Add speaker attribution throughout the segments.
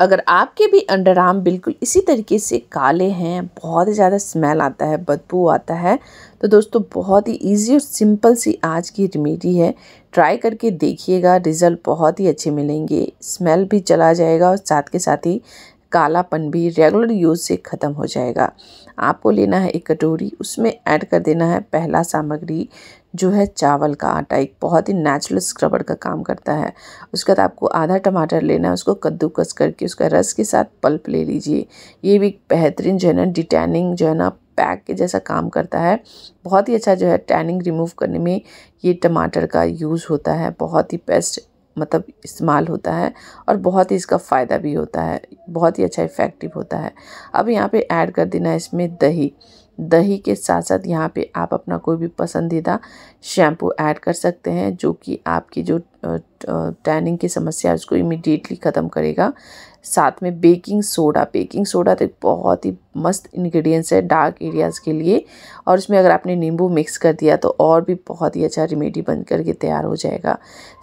Speaker 1: अगर आपके भी अंडर आर्म बिल्कुल इसी तरीके से काले हैं बहुत ही ज़्यादा स्मेल आता है बदबू आता है तो दोस्तों बहुत ही इजी और सिंपल सी आज की रेमेडी है ट्राई करके देखिएगा रिज़ल्ट बहुत ही अच्छे मिलेंगे स्मेल भी चला जाएगा और साथ के साथ ही कालापन भी रेगुलर यूज से ख़त्म हो जाएगा आपको लेना है एक कटोरी उसमें ऐड कर देना है पहला सामग्री जो है चावल का आटा एक बहुत ही नेचुरल स्क्रबर का काम करता है उसके बाद आपको आधा टमाटर लेना है उसको कद्दूकस करके उसका रस के साथ पल्प ले लीजिए ये भी बेहतरीन जो है ना डिटैनिंग जो है ना पैक के जैसा काम करता है बहुत ही अच्छा जो है टैनिंग रिमूव करने में ये टमाटर का यूज़ होता है बहुत ही बेस्ट मतलब इस्तेमाल होता है और बहुत ही इसका फ़ायदा भी होता है बहुत ही अच्छा इफ़ेक्टिव होता है अब यहाँ पे ऐड कर देना है इसमें दही दही के साथ साथ यहाँ पे आप अपना कोई भी पसंदीदा शैम्पू ऐड कर सकते हैं जो कि आपकी जो टैनिंग की समस्या है उसको इमिडिएटली ख़त्म करेगा साथ में बेकिंग सोडा बेकिंग सोडा तो एक बहुत ही मस्त इंग्रेडिएंट्स है डार्क एरियाज़ के लिए और उसमें अगर आपने नींबू मिक्स कर दिया तो और भी बहुत ही अच्छा रिमेडी बन करके तैयार हो जाएगा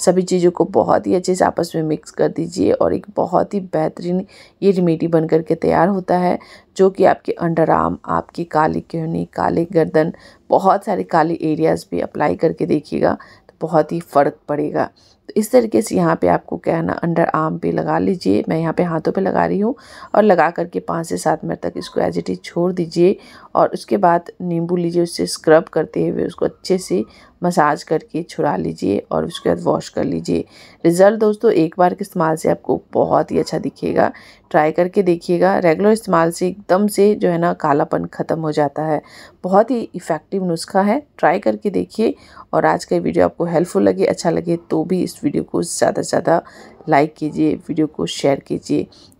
Speaker 1: सभी चीज़ों को बहुत ही अच्छे से आपस में मिक्स कर दीजिए और एक बहुत ही बेहतरीन ये रिमेडी बन करके तैयार होता है जो कि आपके अंडर आर्म आपकी काली कहनी काले गर्दन बहुत सारे काले एरियाज़ भी अप्लाई करके देखिएगा बहुत ही फ़र्क पड़ेगा तो इस तरीके से यहाँ पे आपको क्या है ना अंडर आर्म पे लगा लीजिए मैं यहाँ पे हाथों पे लगा रही हूँ और लगा करके पाँच से सात मिनट तक इसको एज इट इज छोड़ दीजिए और उसके बाद नींबू लीजिए उससे स्क्रब करते हुए उसको अच्छे से मसाज करके छुड़ा लीजिए और उसके बाद वॉश कर लीजिए रिज़ल्ट दोस्तों एक बार के इस्तेमाल से आपको बहुत ही अच्छा दिखेगा ट्राई करके देखिएगा रेगुलर इस्तेमाल से एकदम से जो है ना कालापन ख़त्म हो जाता है बहुत ही इफ़ेक्टिव नुस्खा है ट्राई करके देखिए और आज का वीडियो आपको हेल्पफुल लगे अच्छा लगे तो भी इस वीडियो को ज़्यादा से ज़्यादा लाइक कीजिए वीडियो को शेयर कीजिए